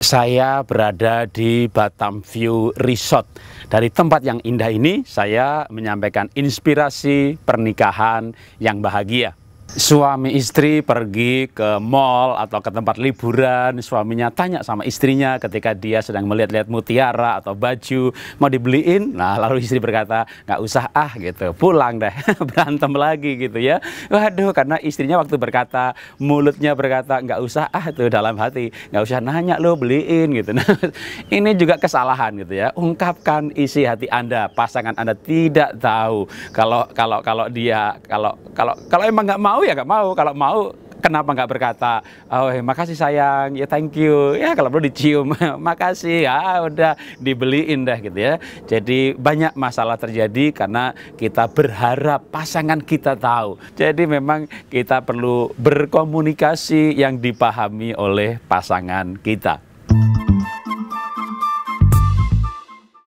Saya berada di Batam View Resort. Dari tempat yang indah ini, saya menyampaikan inspirasi pernikahan yang bahagia. Suami istri pergi ke mall atau ke tempat liburan, suaminya tanya sama istrinya ketika dia sedang melihat-lihat mutiara atau baju mau dibeliin. Nah, lalu istri berkata, nggak usah ah gitu, pulang deh, berantem lagi gitu ya. Waduh, karena istrinya waktu berkata, mulutnya berkata, nggak usah ah itu dalam hati, nggak usah nanya lo beliin gitu. Nah, ini juga kesalahan gitu ya. Ungkapkan isi hati Anda, pasangan Anda tidak tahu kalau kalau kalau dia kalau kalau kalau emang nggak mau mau ya nggak mau, kalau mau kenapa nggak berkata oh eh, makasih sayang ya thank you ya kalau perlu dicium makasih ya udah dibeliin dah gitu ya jadi banyak masalah terjadi karena kita berharap pasangan kita tahu jadi memang kita perlu berkomunikasi yang dipahami oleh pasangan kita